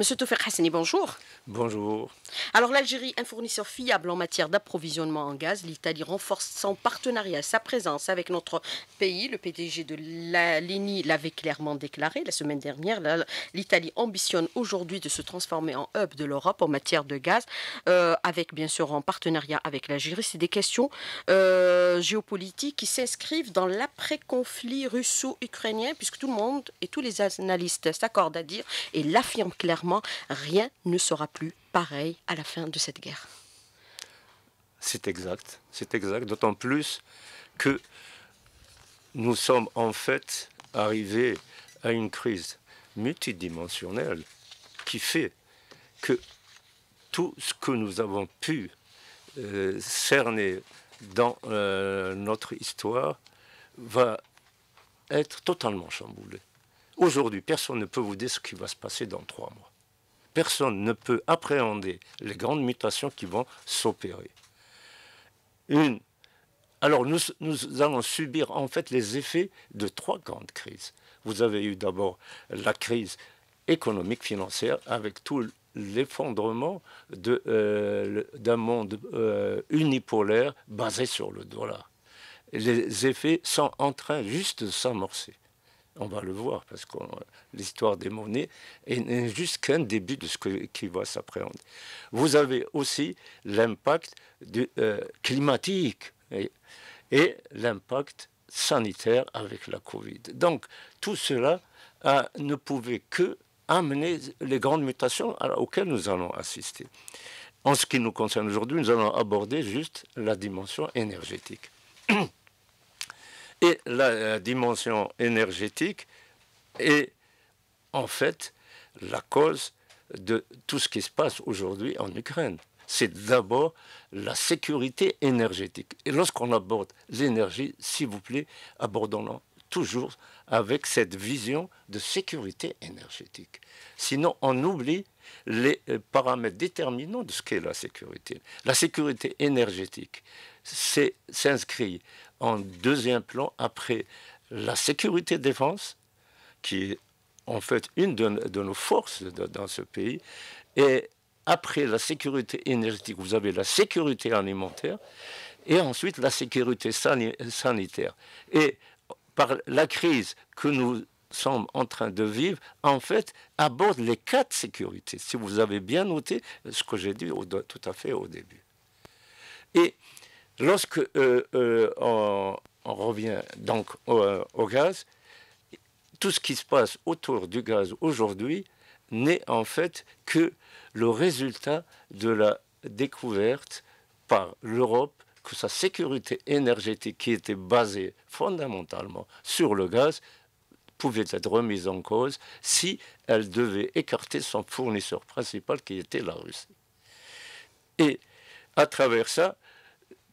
Monsieur Toufer Hassani, bonjour. Bonjour. Alors l'Algérie, un fournisseur fiable en matière d'approvisionnement en gaz, l'Italie renforce son partenariat, sa présence avec notre pays. Le PDG de l'ENI l'avait clairement déclaré la semaine dernière. L'Italie ambitionne aujourd'hui de se transformer en hub de l'Europe en matière de gaz, euh, avec bien sûr en partenariat avec l'Algérie. C'est des questions euh, géopolitiques qui s'inscrivent dans l'après-conflit russo-ukrainien, puisque tout le monde et tous les analystes s'accordent à dire et l'affirment clairement rien ne sera plus pareil à la fin de cette guerre. C'est exact, c'est exact, d'autant plus que nous sommes en fait arrivés à une crise multidimensionnelle qui fait que tout ce que nous avons pu euh, cerner dans euh, notre histoire va être totalement chamboulé. Aujourd'hui, personne ne peut vous dire ce qui va se passer dans trois mois personne ne peut appréhender les grandes mutations qui vont s'opérer. Une. Alors nous, nous allons subir en fait les effets de trois grandes crises. Vous avez eu d'abord la crise économique financière avec tout l'effondrement euh, d'un monde euh, unipolaire basé sur le dollar. Les effets sont en train juste de s'amorcer. On va le voir parce que euh, l'histoire des monnaies n'est juste qu'un début de ce qui va s'appréhender. Vous avez aussi l'impact euh, climatique et, l'impact sanitaire avec la Covid. Donc tout cela euh, ne pouvait que amener les grandes mutations auxquelles nous allons assister. En ce qui nous concerne aujourd'hui, nous allons aborder juste la dimension énergétique. et la euh, dimension énergétique est en fait la cause de tout ce qui se passe aujourd'hui en Ukraine. C'est d'abord la sécurité énergétique. Et lorsqu'on aborde l'énergie, s'il vous plaît, abordons-la toujours avec cette vision de sécurité énergétique. Sinon, on oublie les euh, paramètres déterminants de ce qu'est la sécurité. La sécurité énergétique s'inscrit en deuxième plan après la sécurité défense, qui est en fait une de, nos forces dans ce pays, et après la sécurité énergétique, vous avez la sécurité alimentaire, et ensuite la sécurité sanitaire. Et par la crise que nous sommes en train de vivre, en fait, aborde les quatre sécurités. Si vous avez bien noté ce que j'ai dit tout à fait au début. Et Lorsque euh, euh, on, revient donc euh, au, gaz, tout ce qui se passe autour du gaz aujourd'hui n'est en fait que le résultat de la découverte par l'Europe que sa sécurité énergétique, qui était basée fondamentalement sur le gaz, pouvait être remise en cause si elle devait écarter son fournisseur principal qui était la Russie. Et à travers ça,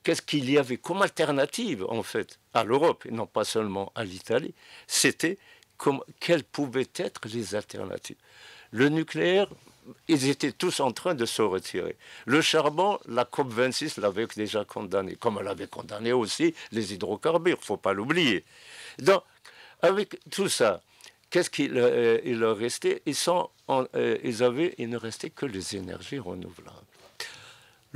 qu'est-ce qu'il y avait comme alternative, en fait, à l'Europe, et non pas seulement à l'Italie, c'était quelles pouvaient être les alternatives. Le nucléaire, ils étaient tous en train de se retirer. Le charbon, la COP26 l'avait déjà condamné, comme elle avait condamné aussi les hydrocarbures, faut pas l'oublier. Donc, avec tout ça, qu'est-ce qu'il euh, il leur restait ils, euh, ils avaient, Il ne restait que les énergies renouvelables.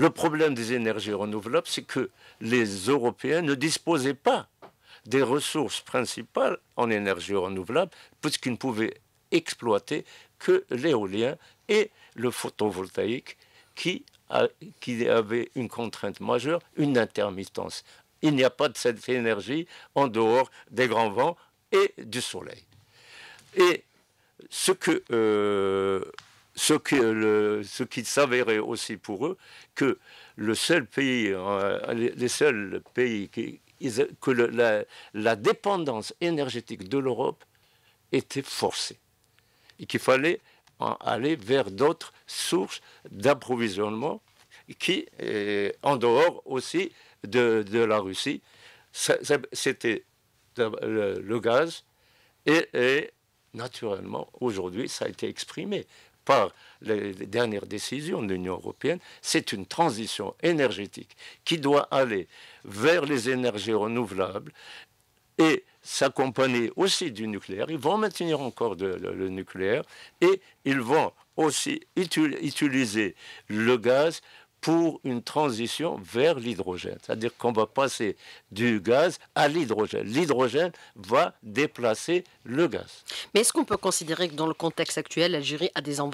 Le problème des énergies renouvelables, c'est que les Européens ne disposaient pas des ressources principales en énergie renouvelable, puisqu'ils ne pouvaient exploiter que l'éolien et le photovoltaïque, qui, avaient avait une contrainte majeure, une intermittence. Il n'y a pas de cette énergie en dehors des grands vents et du soleil. Et ce que euh, ce qui qui s'avérait aussi pour eux que le seul pays, euh, les seuls pays que la, dépendance énergétique de l'Europe était forcée et qu'il fallait aller vers d'autres sources d'approvisionnement qui, euh, en dehors aussi de, la Russie, c'était le, gaz et naturellement, aujourd'hui, ça a été exprimé par les dernières décisions de l'Union européenne, c'est une transition énergétique qui doit aller vers les énergies renouvelables et s'accompagner aussi du nucléaire. Ils vont maintenir encore le, nucléaire et ils vont aussi utiliser le gaz pour une transition vers l'hydrogène. C'est-à-dire qu'on va passer du gaz à l'hydrogène. L'hydrogène va déplacer le gaz. Mais est-ce qu'on peut considérer que dans le contexte actuel, l'Algérie a des euh,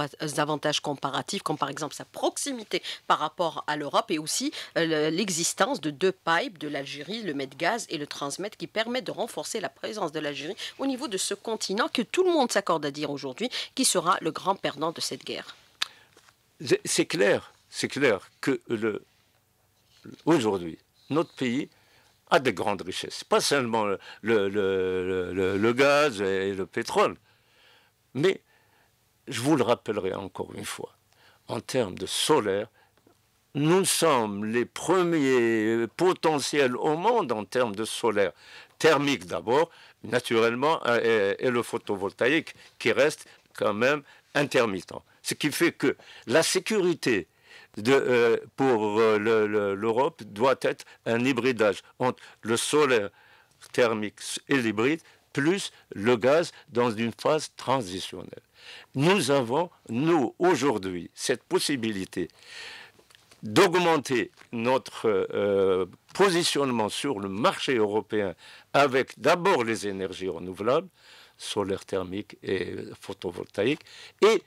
avantages comparatifs, comme par exemple sa proximité par rapport à l'Europe et aussi euh, l'existence de deux pipes de l'Algérie, le Medgaz et le Transmed, qui permettent de renforcer la présence de l'Algérie au niveau de ce continent que tout le monde s'accorde à dire aujourd'hui qui sera le grand perdant de cette guerre C'est clair c'est clair que aujourd'hui, notre pays a des grandes richesses. Pas seulement le, gaz et le pétrole, mais je vous le rappellerai encore une fois, en termes de solaire, nous sommes les premiers potentiels au monde en termes de solaire. Thermique d'abord, naturellement, euh, et le photovoltaïque qui reste quand même intermittent. Ce qui fait que la sécurité de, euh, pour euh, l'Europe doit être un hybridage entre le solaire thermique et l'hybride, plus le gaz dans une phase transitionnelle. Nous avons, nous, aujourd'hui, cette possibilité d'augmenter notre euh, positionnement sur le marché européen avec d'abord les énergies renouvelables, solaire thermique et photovoltaïque, et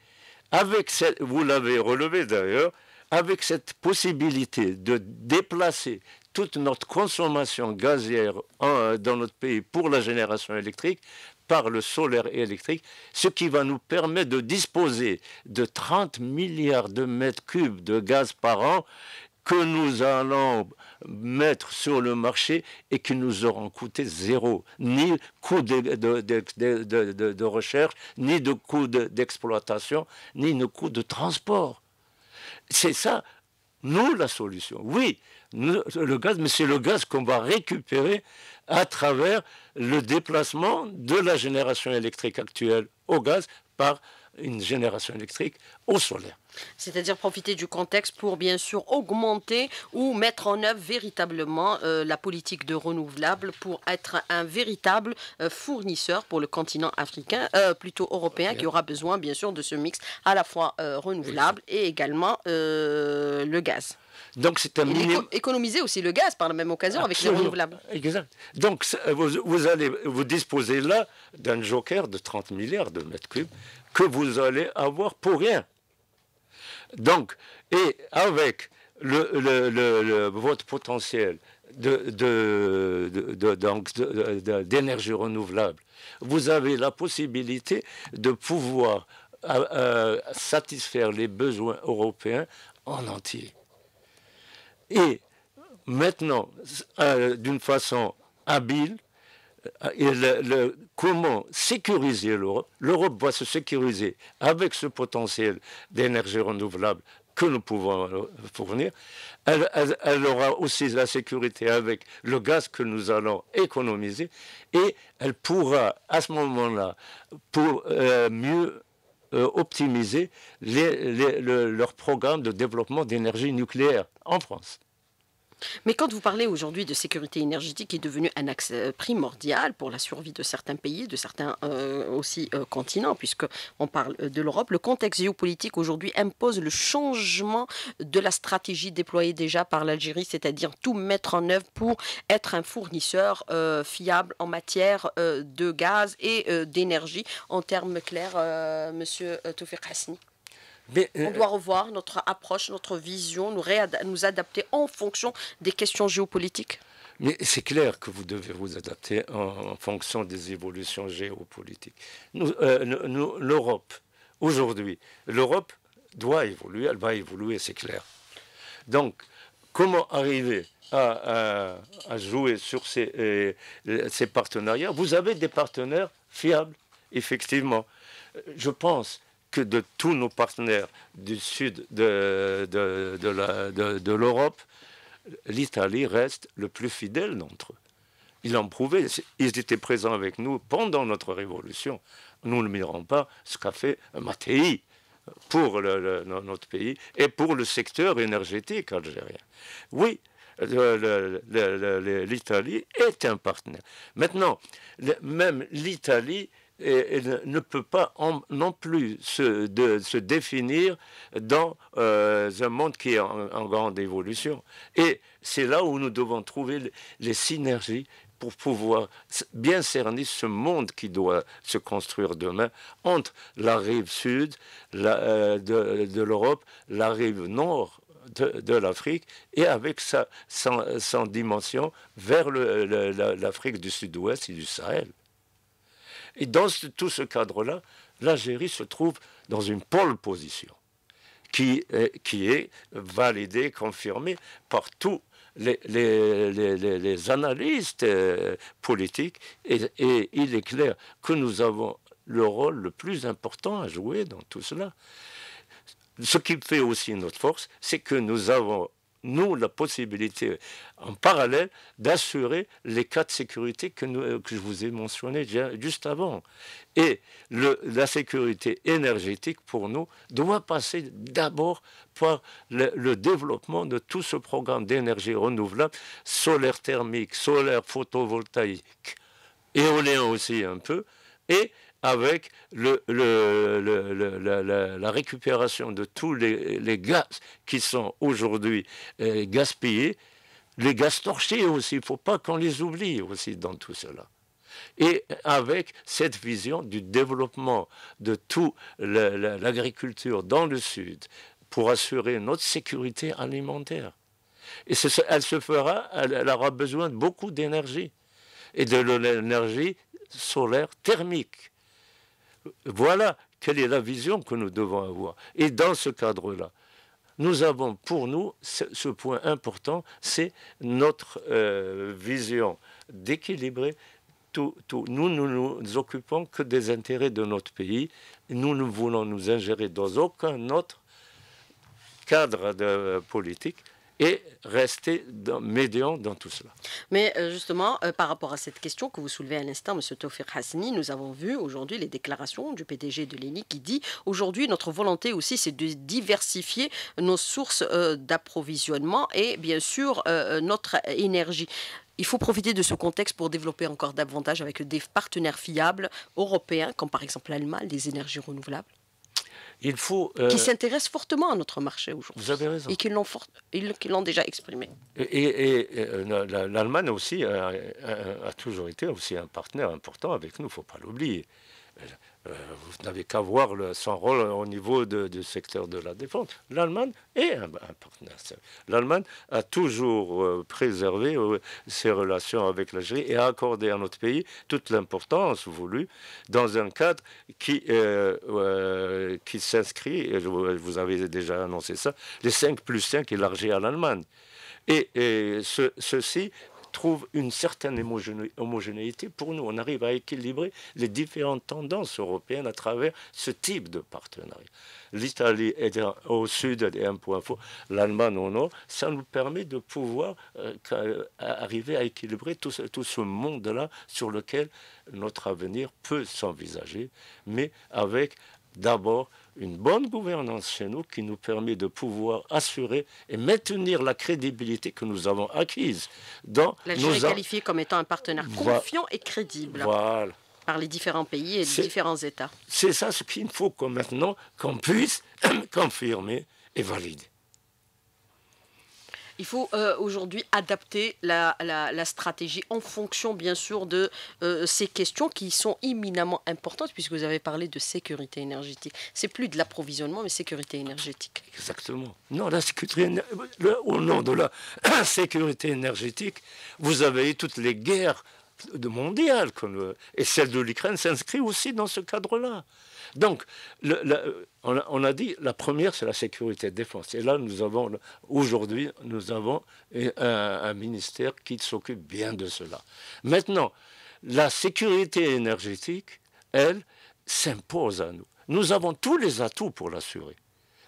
avec, vous l'avez relevé d'ailleurs, avec cette possibilité de déplacer toute notre consommation gazière dans notre pays pour la génération électrique par le solaire et électrique, ce qui va nous permettre de disposer de 30 milliards de mètres cubes de gaz par an que nous allons mettre sur le marché et qui nous auront coûté zéro, ni coût de, de recherche, ni de coût d'exploitation, ni de coût de transport. C'est ça, nous, la solution. Oui, le gaz, mais c'est le gaz qu'on va récupérer à travers le déplacement de la génération électrique actuelle au gaz par une génération électrique au solaire. C'est-à-dire profiter du contexte pour bien sûr augmenter ou mettre en œuvre véritablement euh, la politique de renouvelables pour être un véritable euh, fournisseur pour le continent africain, euh, plutôt européen, qui aura besoin bien sûr de ce mix à la fois renouvelable et également le gaz. Donc c'est un Économiser aussi le gaz par la même occasion avec les renouvelables. Exact. Donc vous, allez vous disposez là d'un joker de 30 milliards de mètres cubes que vous allez avoir pour rien. Donc, et avec votre potentiel d'énergie de, renouvelable, vous avez la possibilité de pouvoir euh, euh, satisfaire les besoins européens en entier. Et maintenant, euh, d'une façon habile, euh, comment sécuriser l'Europe L'Europe va se sécuriser avec ce potentiel d'énergie renouvelable que nous pouvons euh, fournir. Elle, aura aussi la sécurité avec le gaz que nous allons économiser et elle pourra à ce moment-là, pour euh, mieux optimiser leur programme de développement d'énergie nucléaire en France. Mais quand vous parlez aujourd'hui de sécurité énergétique qui est devenue un axe euh, primordial pour la survie de certains pays, de certains euh, aussi euh, continents, puisque on parle de l'Europe, le contexte géopolitique aujourd'hui impose le changement de la stratégie déployée déjà par l'Algérie, c'est-à-dire tout mettre en œuvre pour être un fournisseur fiable en matière de gaz et d'énergie en termes clairs, Monsieur Toufir Hasni. Euh, on doit revoir notre approche, notre vision, nous, nous adapter en fonction des questions géopolitiques. Mais c'est clair que vous devez vous adapter en, fonction des évolutions géopolitiques. Euh, nous, L'Europe, aujourd'hui, l'Europe doit évoluer, elle va évoluer, c'est clair. Donc, comment arriver à, jouer sur ces, euh, ces partenariats Vous avez des partenaires fiables, effectivement. Je pense que de tous nos partenaires du sud de, de, l'Europe, l'Italie reste le plus fidèle d'entre eux. Ils l'ont prouvé, ils étaient présents avec nous pendant notre révolution. Nous ne mirons pas ce qu'a fait Mattei pour le, notre pays et pour le secteur énergétique algérien. Oui, l'Italie est un partenaire. Maintenant, même l'Italie et, ne peut pas en, non plus se, se définir dans euh, un monde qui est en, grande évolution. Et c'est là où nous devons trouver les synergies pour pouvoir bien cerner ce monde qui doit se construire demain entre la rive sud la, euh, de, l'Europe, la rive nord de, l'Afrique et avec sa, sans, dimension vers l'Afrique du Sud-Ouest et du Sahel. Et dans tout ce cadre-là, l'Algérie se trouve dans une pole position qui est, euh, qui est validée, confirmée par tous les, les, analystes euh, politiques. Et, et il est clair que nous avons le rôle le plus important à jouer dans tout cela. Ce qui fait aussi notre force, c'est que nous avons nous la possibilité en parallèle d'assurer les cas de sécurité que, euh, je vous ai mentionnés juste avant. Et la sécurité énergétique pour nous doit passer d'abord par le, le, développement de tout ce programme d'énergie renouvelable, solaire thermique, solaire photovoltaïque, éolien aussi un peu, et avec la, récupération de tous les, gaz qui sont aujourd'hui euh, gaspillés, les gaz torchés aussi, il ne faut pas qu'on les oublie aussi dans tout cela. Et avec cette vision du développement de toute l'agriculture dans le Sud pour assurer notre sécurité alimentaire. Et elle se fera, elle aura besoin de beaucoup d'énergie et de l'énergie solaire thermique voilà quelle est la vision que nous devons avoir. Et dans ce cadre-là, nous avons pour nous ce, point important, c'est notre euh, vision d'équilibrer tout, Nous ne nous, nous occupons que des intérêts de notre pays. Nous ne voulons nous ingérer dans aucun autre cadre de, euh, politique et rester dans, médian dans tout cela. Mais euh, justement, euh, par rapport à cette question que vous soulevez à l'instant, M. Tofir Hasni, nous avons vu aujourd'hui les déclarations du PDG de l'ENI qui dit aujourd'hui notre volonté aussi c'est de diversifier nos sources euh, d'approvisionnement et bien sûr notre énergie. Il faut profiter de ce contexte pour développer encore davantage avec des partenaires fiables européens, comme par exemple l'Allemagne, les énergies renouvelables il faut. Euh, qui s'intéressent fortement à notre marché aujourd'hui. Vous avez raison. Et qui l'ont, déjà exprimé. Et, euh, l'Allemagne aussi a, toujours été aussi un partenaire important avec nous, il ne faut pas l'oublier. Euh, vous n'avez qu'à voir son rôle au niveau du secteur de la défense. L'Allemagne est un, partenaire. L'Allemagne a toujours euh, préservé euh, ses relations avec l'Algérie et a accordé à notre pays toute l'importance voulue dans un cadre qui, s'inscrit, et qui s'inscrit, vous avez déjà annoncé ça, les 5 plus 5 élargis à l'Allemagne. Et, ceci trouve une certaine homogénéité pour nous. On arrive à équilibrer les différentes tendances européennes à travers ce type de partenariat. L'Italie est au sud point 1.4, l'Allemagne au nord. Ça nous permet de pouvoir euh, euh, arriver à équilibrer tout ce monde-là sur lequel notre avenir peut s'envisager, mais avec d'abord une bonne gouvernance chez nous qui nous permet de pouvoir assurer et maintenir la crédibilité que nous avons acquise. Dans Chine est qualifiée comme étant un partenaire confiant et crédible. Par les différents pays et les différents États. C'est ça ce qu'il faut maintenant qu'on puisse confirmer et valider. Il faut euh, aujourd'hui adapter la, stratégie en fonction, bien sûr, de euh, ces questions qui sont imminemment importantes, puisque vous avez parlé de sécurité énergétique. C'est plus de l'approvisionnement, mais sécurité énergétique. Exactement. Non, la sécurité, au nom de la sécurité énergétique, vous avez toutes les guerres de mondiale. et celle de l'Ukraine s'inscrit aussi dans ce cadre-là. Donc, on, a, dit, la première, c'est la sécurité et défense. Et là, nous avons, aujourd'hui, nous avons un ministère qui s'occupe bien de cela. Maintenant, la sécurité énergétique, elle, s'impose à nous. Nous avons tous les atouts pour l'assurer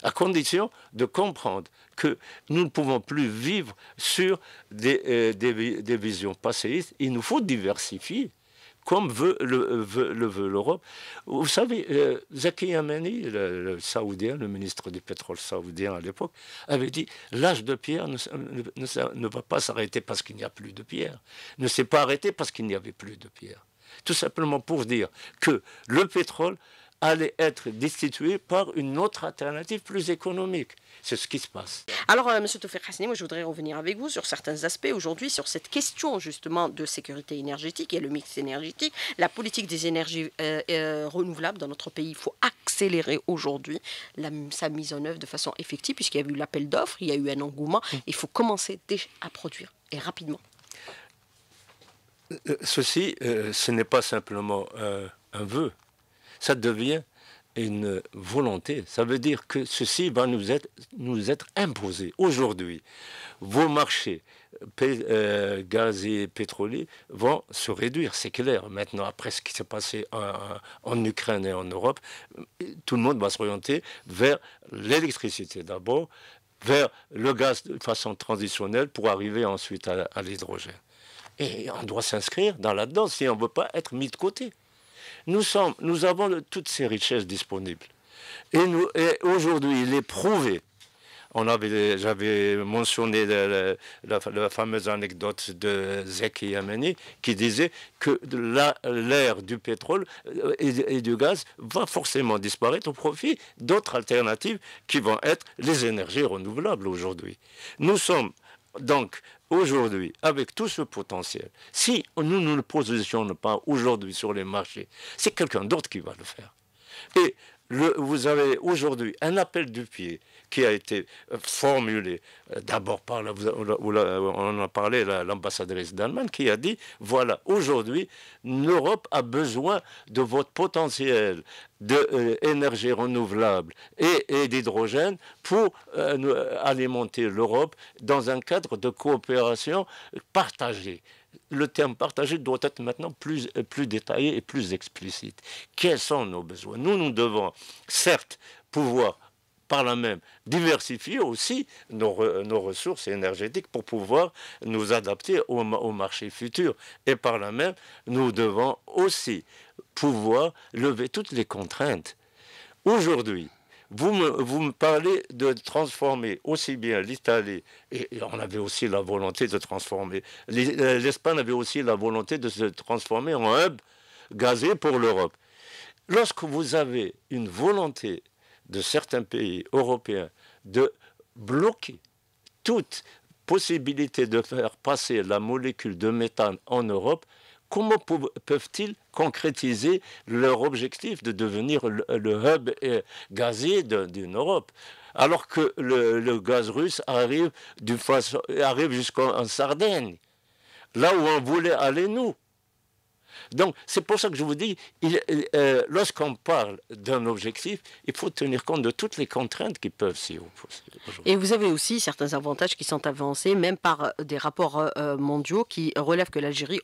à condition de comprendre que nous ne pouvons plus vivre sur des, euh, visions passéistes. Il nous faut diversifier, comme veut le, veut, l'Europe. Vous savez, euh, Zaki Yamani, le, saoudien, le ministre du pétrole saoudien à l'époque, avait dit l'âge de pierre ne, ne va pas s'arrêter parce qu'il n'y a plus de pierre. Ne s'est pas arrêté parce qu'il n'y avait plus de pierre. Tout simplement pour dire que le pétrole allait être destitué par une autre alternative plus économique. C'est ce qui se passe. Alors, euh, Monsieur M. Toufer moi, je voudrais revenir avec vous sur certains aspects aujourd'hui, sur cette question justement de sécurité énergétique et le mix énergétique, la politique des énergies euh, euh, renouvelables dans notre pays. Il faut accélérer aujourd'hui sa mise en œuvre de façon effective, puisqu'il y a eu l'appel d'offres, il y a eu un engouement. Mm. Il faut commencer déjà à produire, et rapidement. Ceci, ce n'est pas simplement un vœu ça devient une volonté. Ça veut dire que ceci va nous être, nous être imposé aujourd'hui. Vos marchés euh, gaz et pétrolier vont se réduire, c'est clair. Maintenant, après ce qui s'est passé en, Ukraine et en Europe, tout le monde va s'orienter vers l'électricité d'abord, vers le gaz de façon transitionnelle pour arriver ensuite à, l'hydrogène. Et on doit s'inscrire dans la danse si on ne veut pas être mis de côté. Nous, sommes, nous avons toutes ces richesses disponibles. Et, aujourd'hui, il est prouvé j'avais mentionné la, fameuse anecdote de Zeki Yamani qui disait que l'ère du pétrole euh, et, et, du gaz va forcément disparaître au profit d'autres alternatives qui vont être les énergies renouvelables aujourd'hui. Nous sommes donc, aujourd'hui, avec tout ce potentiel, si nous ne nous positionnons pas aujourd'hui sur les marchés, c'est quelqu'un d'autre qui va le faire vous avez aujourd'hui un appel du pied qui a été euh, formulé euh, d'abord par, on a parlé, l'ambassadrice d'Allemagne qui a dit, voilà, aujourd'hui, l'Europe a besoin de votre potentiel d'énergie euh, renouvelable et, d'hydrogène pour alimenter l'Europe dans un cadre de coopération partagée le terme partagé doit être maintenant plus, détaillé et plus explicite. Quels sont nos besoins Nous, nous devons certes pouvoir par la même diversifier aussi nos, ressources énergétiques pour pouvoir nous adapter au, au, marché futur. Et par la même, nous devons aussi pouvoir lever toutes les contraintes. Aujourd'hui, vous me, parlez de transformer aussi bien l'Italie, et, on avait aussi la volonté de transformer, euh, l'Espagne avait aussi la volonté de se transformer en hub gazé pour l'Europe. Lorsque vous avez une volonté de certains pays européens de bloquer toute possibilité de faire passer la molécule de méthane en Europe, comment peuvent-ils concrétiser leur objectif de devenir le, hub euh, gazier d'une Europe alors que le, gaz russe arrive, arrive jusqu'en Sardaigne, là où on voulait aller nous. Donc, c'est pour ça que je vous dis, euh, lorsqu'on parle d'un objectif, il faut tenir compte de toutes les contraintes qui peuvent s'y opposer. Et vous avez aussi certains avantages qui sont avancés, même par euh, des rapports euh, mondiaux qui relèvent que l'Algérie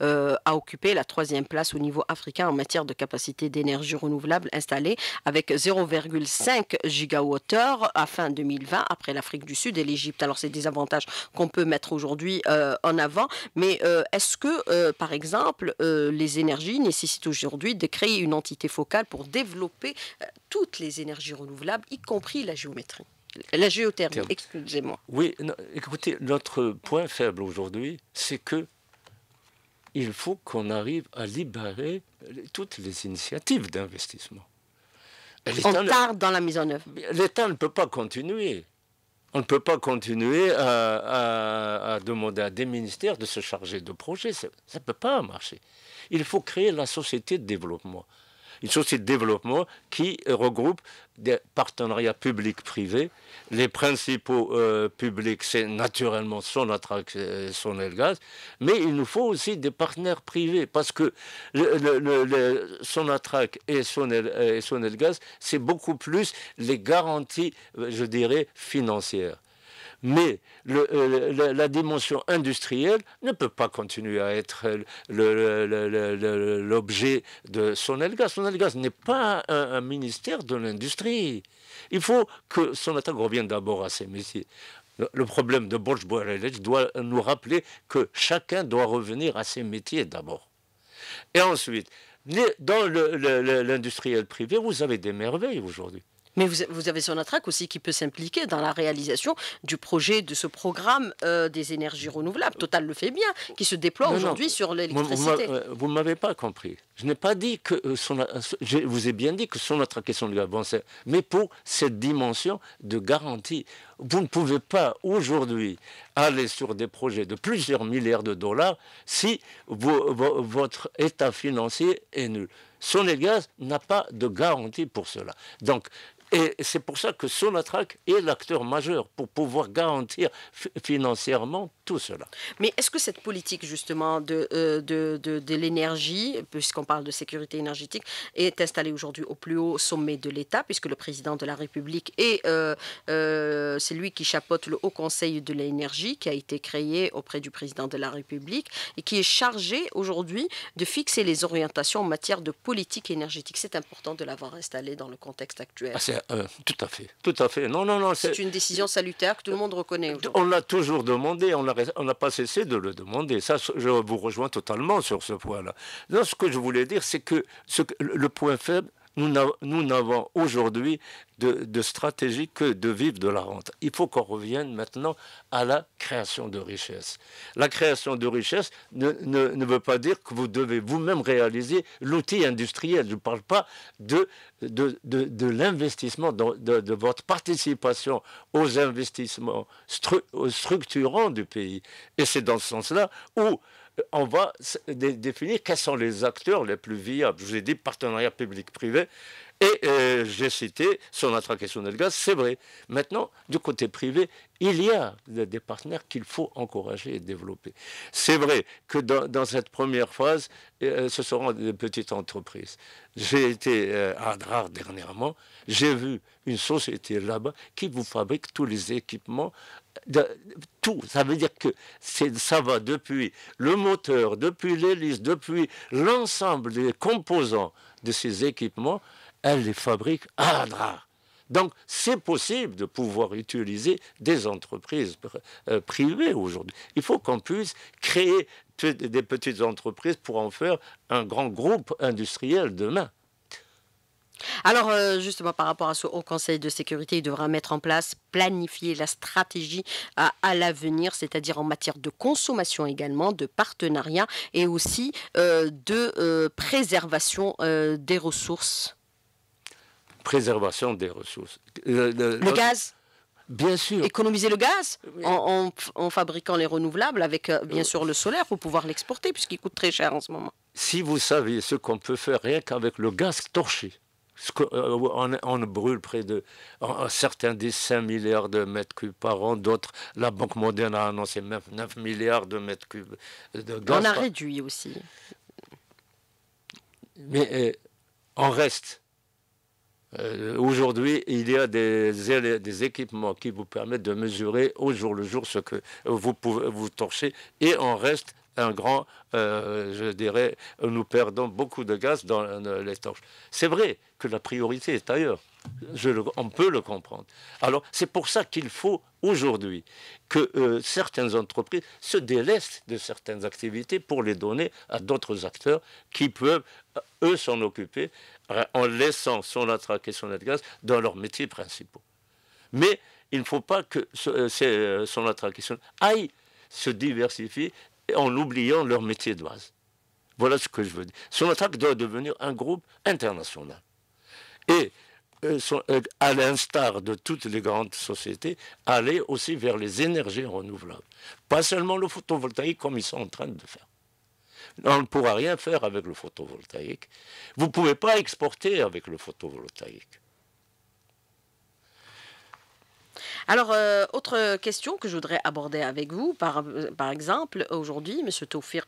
a occupé la troisième place au niveau africain en matière de capacité d'énergie renouvelable installée, avec 0,5 gigawattheure à fin 2020, après l'Afrique du Sud et l'Égypte. Alors, c'est des avantages qu'on peut mettre aujourd'hui en avant, mais est-ce que, par exemple, euh, les énergies nécessitent aujourd'hui de créer une entité focale pour développer euh, toutes les énergies renouvelables, y compris la géométrie. La géothermie, excusez-moi. Oui, écoutez, notre point faible aujourd'hui, c'est que il faut qu'on arrive à libérer toutes les initiatives d'investissement. On tarde dans la mise en œuvre. L'État ne peut pas continuer. On ne peut pas continuer à, demander à des ministères de se charger de projets. Ça ne peut pas marcher. Il faut créer la société de développement une société de développement qui regroupe des partenariats publics-privés. Les principaux euh, publics, c'est naturellement son et Sonelgas. mais il nous faut aussi des partenaires privés parce que le, son et son, et c'est beaucoup plus les garanties, euh, je dirais, financières. Mais euh, la, dimension industrielle ne peut pas continuer à être l'objet de Sonelgas. Sonelgas n'est pas un, ministère de l'industrie. Il faut que son attaque revienne d'abord à ses métiers. Le problème de Borges Boirelec doit nous rappeler que chacun doit revenir à ses métiers d'abord. Et ensuite, dans l'industriel privé, vous avez des merveilles aujourd'hui. Mais vous, vous avez Sonatrac aussi qui peut s'impliquer dans la réalisation du projet de ce programme euh, des énergies renouvelables. Total le fait bien, qui se déploie aujourd'hui sur l'électricité. Euh, vous ne m'avez pas compris. Je n'ai pas dit que euh, son, je vous ai bien dit que Sonatrac et son lui avancé. mais pour cette dimension de garantie. Vous ne pouvez pas aujourd'hui aller sur des projets de plusieurs milliards de dollars si votre état financier est nul. gaz n'a pas de garantie pour cela. Donc, et c'est pour ça que Sonatrach est l'acteur majeur pour pouvoir garantir financièrement tout cela. Mais est-ce que cette politique justement euh, de, de, l'énergie, puisqu'on parle de sécurité énergétique, est installée aujourd'hui au plus haut sommet de l'État, puisque le président de la République est euh, euh, c'est lui qui chapeaute le Haut Conseil de l'énergie qui a été créé auprès du président de la République et qui est chargé aujourd'hui de fixer les orientations en matière de politique énergétique. C'est important de l'avoir installé dans le contexte actuel. Ah, euh, tout à fait, tout à fait. Non, non, non. C'est une décision salutaire que tout le monde reconnaît. On l'a toujours demandé, on n'a pas cessé de le demander. Ça, je vous rejoins totalement sur ce point-là. ce que je voulais dire, c'est que, le point faible, nous n'avons aujourd'hui de, stratégie que de vivre de la rente. Il faut qu'on revienne maintenant à la création de richesses. La création de richesses ne, veut pas dire que vous devez vous-même réaliser l'outil industriel. Je ne parle pas de, de, l'investissement, de, votre participation aux investissements structurants du pays. Et c'est dans ce sens-là où on va définir quels sont les acteurs les plus viables. Je vous ai dit partenariat public-privé. Et euh, j'ai cité son question de gaz, c'est vrai. Maintenant, du côté privé, il y a des partenaires qu'il faut encourager et développer. C'est vrai que dans, cette première phase, euh, ce seront des petites entreprises. J'ai été euh, à Adrar dernièrement, j'ai vu une société là-bas qui vous fabrique tous les équipements tout. Ça veut dire que ça va depuis le moteur, depuis l'hélice, depuis l'ensemble des composants de ces équipements, elle les fabrique à drap. Donc c'est possible de pouvoir utiliser des entreprises euh, privées aujourd'hui. Il faut qu'on puisse créer des petites entreprises pour en faire un grand groupe industriel demain. Alors, euh, justement, par rapport à ce Haut Conseil de sécurité, il devra mettre en place, planifier la stratégie à, l'avenir, c'est-à-dire en matière de consommation également, de partenariat et aussi euh, de euh, préservation des ressources. Préservation des ressources. Le, gaz Bien sûr. Économiser le gaz en, en fabriquant les renouvelables avec, bien sûr, le solaire pour pouvoir l'exporter, puisqu'il coûte très cher en ce moment. Si vous saviez ce qu'on peut faire rien qu'avec le gaz torché, euh, on, brûle près de certains disent 5 milliards de mètres cubes par an, d'autres, la Banque mondiale a annoncé 9, milliards de mètres cubes de gaz. On a réduit aussi. Mais en euh, on reste. Euh, aujourd'hui, il y a des, des, équipements qui vous permettent de mesurer au jour le jour ce que vous pouvez vous torcher et on reste un grand, je dirais, nous perdons beaucoup de gaz dans les torches. C'est vrai, que la priorité est ailleurs. on peut le comprendre. Alors, c'est pour ça qu'il faut aujourd'hui que euh, certaines entreprises se délaissent de certaines activités pour les donner à d'autres acteurs qui peuvent, euh, eux, s'en occuper euh, en laissant son attraque et son gaz dans leurs métiers principaux. Mais il ne faut pas que son attraque et aille se diversifier en oubliant leur métier d'oise. Voilà ce que je veux dire. Son attaque doit devenir un groupe international et euh, euh, à l'instar de toutes les grandes sociétés, aller aussi vers les énergies renouvelables. Pas seulement le photovoltaïque comme ils sont en train de faire. On ne pourra rien faire avec le photovoltaïque. Vous ne pouvez pas exporter avec le photovoltaïque. Alors, euh, autre question que je voudrais aborder avec vous, par, euh, exemple, aujourd'hui, M. Taufir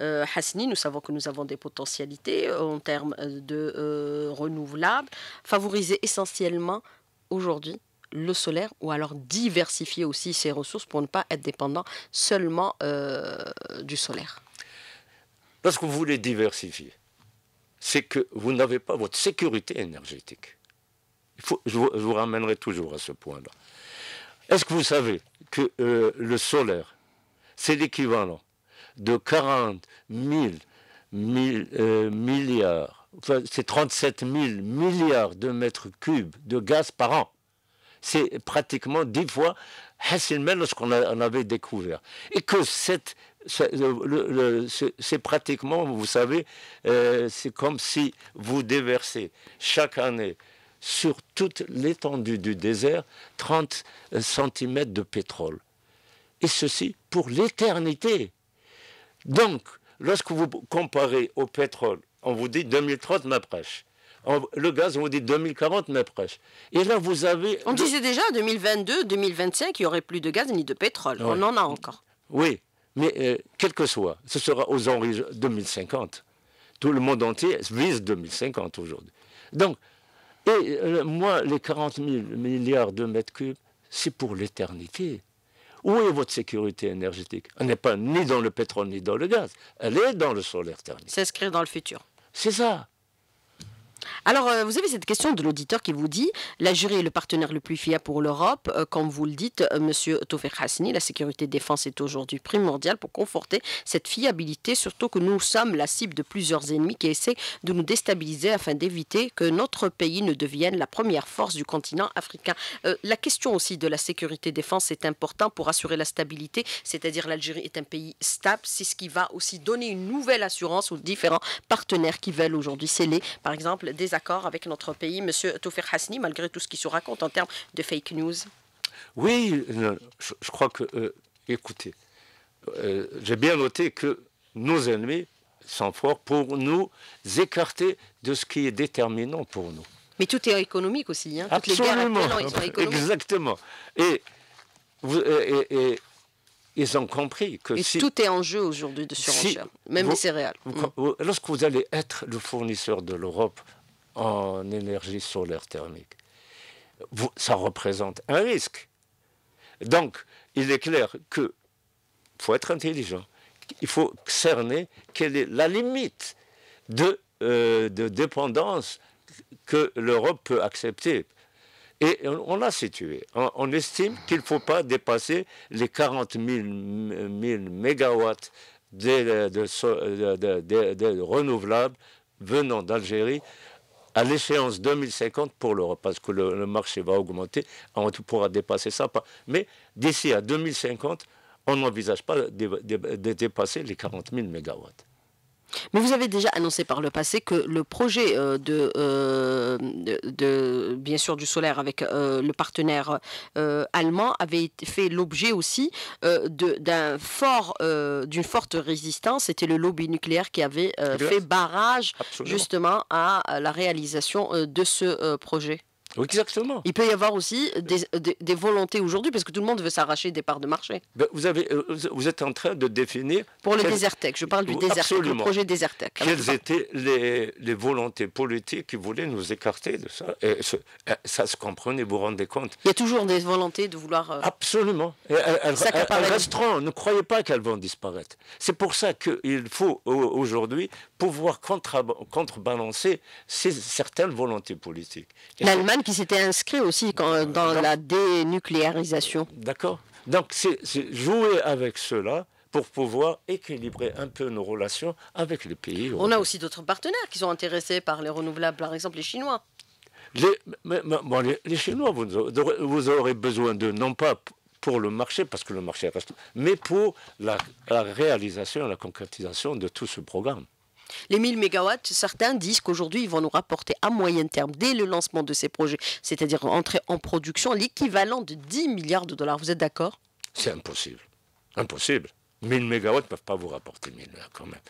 euh, Hassini, nous savons que nous avons des potentialités en termes de renouvelables, favoriser essentiellement aujourd'hui le solaire ou alors diversifier aussi ses ressources pour ne pas être dépendant seulement du solaire Parce que vous voulez diversifier, c'est que vous n'avez pas votre sécurité énergétique. je, vous, ramènerai toujours à ce point-là. Est-ce que vous savez que euh, le solaire, c'est l'équivalent de 40 000, euh, milliards, c'est 37 000 milliards de mètres cubes de gaz par an C'est pratiquement 10 fois ce qu'on avait découvert. Et que c'est pratiquement, vous savez, euh, c'est comme si vous déversez chaque année sur toute l'étendue du désert 30 cm de pétrole. Et ceci pour l'éternité. Donc, lorsque vous comparez au pétrole, on vous dit 2030 ma prêche. le gaz, on vous dit 2040 mais prêche. Et là, vous avez... On disait déjà 2022, 2025, il n'y aurait plus de gaz ni de pétrole. On en a encore. Oui, mais euh, quel que soit, ce sera aux enrichis 2050. Tout le monde entier vise 2050 aujourd'hui. Donc, et euh, moi, les 40 000 milliards de mètres cubes, c'est pour l'éternité. Où est votre sécurité énergétique Elle n'est pas ni dans le pétrole ni dans le gaz. Elle est dans le solaire thermique. S'inscrire dans le futur. C'est ça. Alors, euh, vous avez cette question de l'auditeur qui vous dit la est le partenaire le plus fiable pour l'Europe. Euh, comme vous le dites, euh, Monsieur tofer Hassini, la sécurité défense est aujourd'hui primordiale pour conforter cette fiabilité, surtout que nous sommes la cible de plusieurs ennemis qui essaient de nous déstabiliser afin d'éviter que notre pays ne devienne la première force du continent africain. la question aussi de la sécurité défense est importante pour assurer la stabilité, c'est-à-dire l'Algérie est un pays stable. C'est ce qui va aussi donner une nouvelle assurance aux différents partenaires qui veulent aujourd'hui sceller, par exemple, désaccord avec notre pays. M. Toufir Hasni, malgré tout ce qui se raconte en termes de fake news Oui, euh, je, crois que, euh, écoutez, euh, j'ai bien noté que nos ennemis sont forts pour nous écarter de ce qui est déterminant pour nous. Mais tout est économique aussi. Hein. Absolument. Exactement. Et, ils ont compris que si, tout est en jeu aujourd'hui de surenchère, même les céréales. Lorsque vous allez être le fournisseur de l'Europe en énergie solaire thermique. Ça représente un risque. Donc, il est clair qu'il faut être intelligent. Il faut cerner quelle est la limite de, euh, dépendance que l'Europe peut accepter. Et on l'a situé. On, estime qu'il ne faut pas dépasser les 40 000, mégawatts de renouvelables venant d'Algérie à l'échéance 2050 pour l'Europe, parce que le, marché va augmenter, on pourra dépasser ça. Mais d'ici à 2050, on n'envisage pas de, dépasser les 40 000 mégawatts. Mais vous avez déjà annoncé par le passé que le projet euh, euh, de, bien sûr, du solaire avec euh, le partenaire allemand avait fait l'objet aussi d'un fort, d'une forte résistance. C'était le lobby nucléaire qui avait fait barrage justement à la réalisation de ce projet exactement. Il peut y avoir aussi des, des, volontés aujourd'hui, parce que tout le monde veut s'arracher des parts de marché. Ben, vous, avez, euh, vous êtes en train de définir. Pour le Désertec, je parle du Désertec, le projet Désertec. Quelles étaient les, les, volontés politiques qui voulaient nous écarter de ça euh, ça se comprenait, vous vous rendez compte Il y a toujours des volontés de vouloir. Euh, absolument. elles, resteront. Ne croyez pas qu'elles vont disparaître. C'est pour ça qu'il faut aujourd'hui pouvoir contrebalancer certaines volontés politiques. L'Allemagne qui s'était inscrit aussi ah, dans la dénucléarisation. D'accord. Donc c'est jouer avec cela pour pouvoir équilibrer un peu nos relations avec les pays. On a aussi d'autres partenaires qui sont intéressés par les renouvelables, par exemple les Chinois. Les, Chinois, vous, aurez besoin de, non pas pour le marché, parce que le marché reste, mais pour la réalisation, la concrétisation de tout ce programme. Les 1000 MW, certains disent qu'aujourd'hui, ils vont nous rapporter à moyen terme, dès le lancement de ces projets, c'est-à-dire entrer en production, l'équivalent de 10 milliards de dollars. Vous êtes d'accord C'est impossible. Impossible. 1000 MW ne peuvent pas vous rapporter 1000 hein, quand même.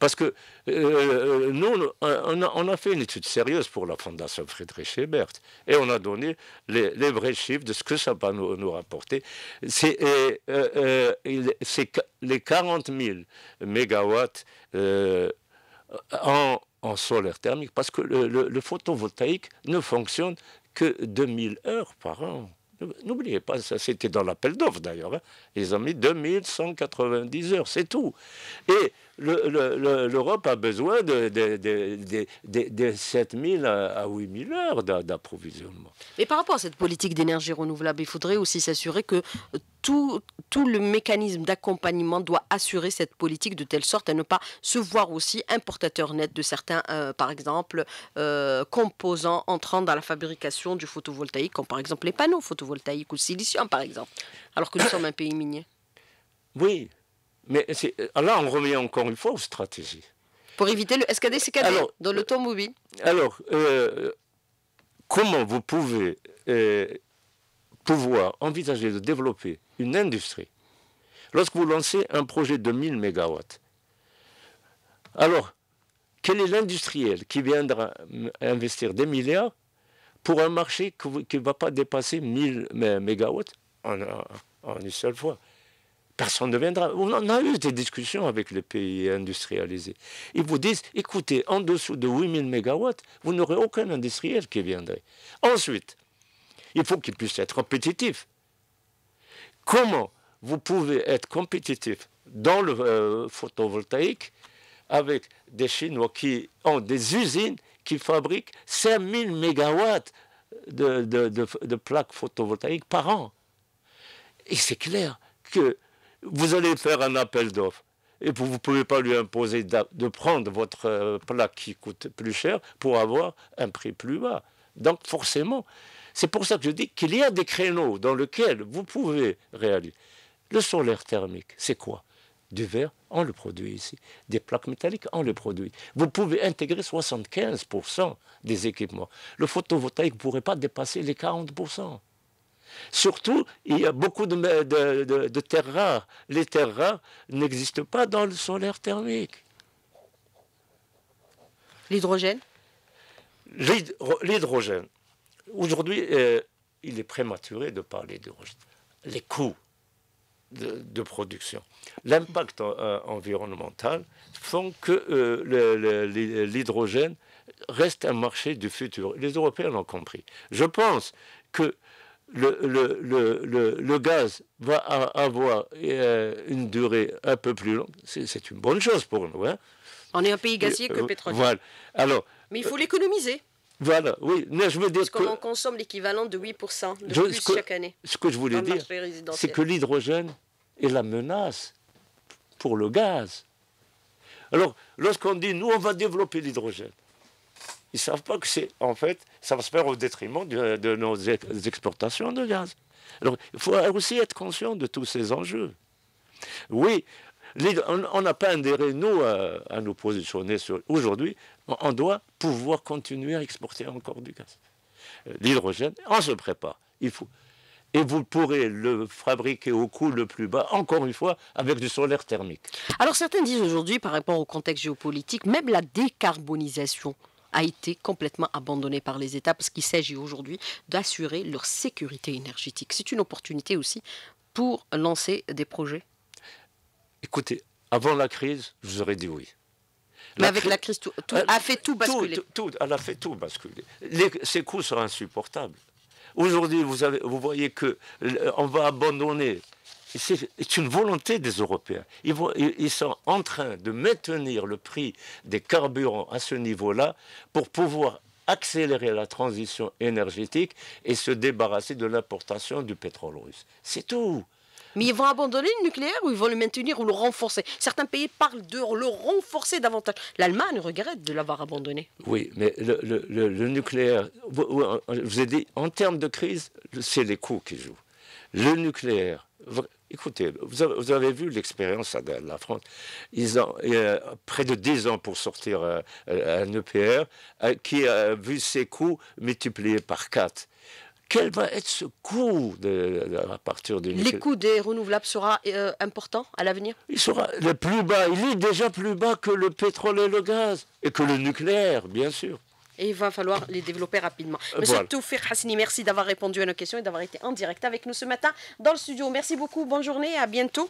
Parce que euh, euh, nous, on a, fait une étude sérieuse pour la Fondation Friedrich Ebert et on a donné les, vrais chiffres de ce que ça va nous, rapporter. C'est euh, les 40 000 MW euh, en, solaire thermique, parce que le, photovoltaïque ne fonctionne que 2000 heures par an. N'oubliez pas, ça c'était dans l'appel d'offres d'ailleurs. Hein. Ils ont mis 2190 heures, c'est tout. Et L'Europe a besoin de, de, 7 000 à 8 000 heures d'approvisionnement. et par rapport à cette politique d'énergie renouvelable, il faudrait aussi s'assurer que tout, le mécanisme d'accompagnement doit assurer cette politique de telle sorte à ne pas se voir aussi importateur net de certains, euh, par exemple, euh, composants entrant dans la fabrication du photovoltaïque, comme par exemple les panneaux photovoltaïques ou le silicium, par exemple, alors que nous sommes un pays minier. Oui, mais euh, là, on remet encore une fois aux stratégies. Pour éviter le SKD-CKD dans l'automobile euh, Alors, euh, comment vous pouvez pouvoir envisager de développer une industrie lorsque vous lancez un projet de 1000 MW Alors, quel est l'industriel qui viendra investir des milliards pour un marché qui ne va pas dépasser 1000 MW en une seule fois Personne ne viendra. On a eu des discussions avec les pays industrialisés. Ils vous disent, écoutez, en dessous de 8000 MW, vous n'aurez aucun industriel qui viendrait. Ensuite, il faut qu'ils puissent être compétitifs. Comment vous pouvez être compétitif dans le euh, photovoltaïque avec des Chinois qui ont des usines qui fabriquent 5000 MW de plaques photovoltaïques par an. Et c'est clair que vous allez faire un appel d'offres et vous ne pouvez pas lui imposer de prendre votre euh, plaque qui coûte plus cher pour avoir un prix plus bas. Donc forcément, c'est pour ça que je dis qu'il y a des créneaux dans lesquels vous pouvez réaliser. Le solaire thermique, c'est quoi Du verre, on le produit ici. Des plaques métalliques, on le produit. Vous pouvez intégrer 75% des équipements. Le photovoltaïque ne pourrait pas dépasser les 40%. Surtout, il y a beaucoup de, terres rares. Les terres rares n'existent pas dans le solaire thermique. L'hydrogène L'hydrogène. Aujourd'hui, euh, il est prématuré de parler d'hydrogène. Les coûts de, production. L'impact euh, environnemental font que euh, l'hydrogène reste un marché du futur. Les Européens l'ont compris. Je pense que le, le, gaz va avoir euh, une durée un peu plus longue, c'est une bonne chose pour nous. Hein. On est un pays gazier que euh, pétrolier. Voilà. Alors, Mais il faut l'économiser. Euh, voilà, oui. je Parce qu'on consomme l'équivalent de 8% de plus chaque année. Ce que je voulais dire, c'est que l'hydrogène est la menace pour le gaz. Alors, lorsqu'on dit, nous, on va développer l'hydrogène, ils ne savent pas que c'est, en fait, ça va se faire au détriment de, nos exportations de gaz. Alors, il faut aussi être conscient de tous ces enjeux. Oui, on n'a pas intérêt, nous, à, nous positionner sur. Aujourd'hui, on, doit pouvoir continuer à exporter encore du gaz. Euh, l'hydrogène, on se prépare. Il faut. Et vous pourrez le fabriquer au coût le plus bas, encore une fois, avec du solaire thermique. Alors certains disent aujourd'hui, par rapport au contexte géopolitique, même la décarbonisation a été complètement abandonné par les États parce qu'il s'agit aujourd'hui d'assurer leur sécurité énergétique. C'est une opportunité aussi pour lancer des projets Écoutez, avant la crise, je vous aurais dit oui. Mais avec la crise, euh, elle, a fait tout basculer. elle a fait tout basculer. ces coûts sont insupportables. Aujourd'hui, vous, vous voyez qu'on euh, va abandonner c'est une volonté des Européens. Ils, sont en train de maintenir le prix des carburants à ce niveau-là pour pouvoir accélérer la transition énergétique et se débarrasser de l'importation du pétrole russe. C'est tout. Mais ils vont abandonner le nucléaire ou ils vont le maintenir ou le renforcer Certains pays parlent de le renforcer davantage. L'Allemagne regrette de l'avoir abandonné. Oui, mais le, nucléaire, vous avez dit, en termes de crise, c'est les coûts qui jouent. Le nucléaire, Écoutez, vous avez, vu l'expérience de la France. Ils ont près de 10 ans pour sortir euh, euh, un EPR euh, qui a vu ses coûts multipliés par 4 quel va être ce coût de, à partir du... Les coûts des renouvelables sera important à l'avenir Il sera le plus bas, il est déjà plus bas que le pétrole et le gaz, et que le nucléaire, bien sûr et il va falloir les développer rapidement. Euh, Monsieur Toufir Hassini, merci d'avoir répondu à nos questions et d'avoir été en direct avec nous ce matin dans le studio. Merci beaucoup, bonne journée, à bientôt.